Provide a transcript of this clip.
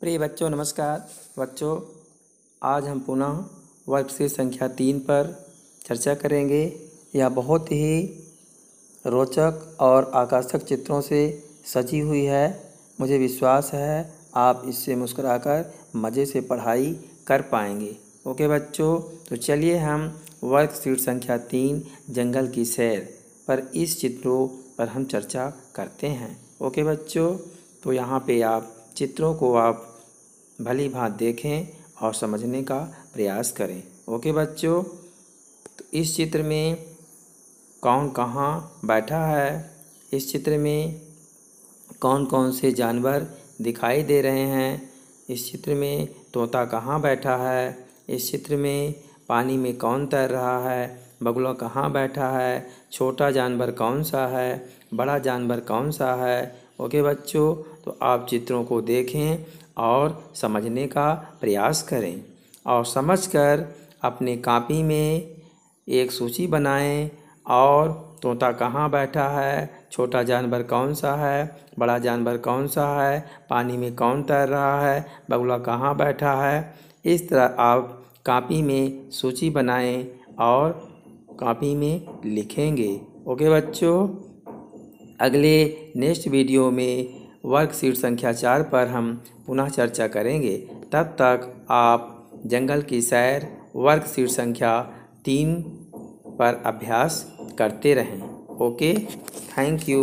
प्रिय बच्चों नमस्कार बच्चों आज हम पुनः वर्ग से संख्या तीन पर चर्चा करेंगे यह बहुत ही रोचक और आकर्षक चित्रों से सजी हुई है मुझे विश्वास है आप इससे मुस्कुराकर मज़े से पढ़ाई कर पाएंगे ओके बच्चों तो चलिए हम वर्ग सीट संख्या तीन जंगल की सैर पर इस चित्रों पर हम चर्चा करते हैं ओके बच्चों तो यहाँ पे आप चित्रों को आप भली भांत देखें और समझने का प्रयास करें ओके बच्चों तो इस चित्र में कौन कहाँ बैठा है इस चित्र में कौन कौन से जानवर दिखाई दे रहे हैं इस चित्र में तोता कहाँ बैठा है इस चित्र में पानी में कौन तैर रहा है बगुला कहाँ बैठा है छोटा जानवर कौन सा है बड़ा जानवर कौन सा है ओके बच्चों तो आप चित्रों को देखें और समझने का प्रयास करें और समझकर अपने कापी में एक सूची बनाएं और तोता कहाँ बैठा है छोटा जानवर कौन सा है बड़ा जानवर कौन सा है पानी में कौन तैर रहा है बगुला कहाँ बैठा है इस तरह आप कापी में सूची बनाएं और कापी में लिखेंगे ओके बच्चों अगले नेक्स्ट वीडियो में वर्कशीट संख्या चार पर हम पुनः चर्चा करेंगे तब तक आप जंगल की सैर वर्कशीट संख्या तीन पर अभ्यास करते रहें ओके थैंक यू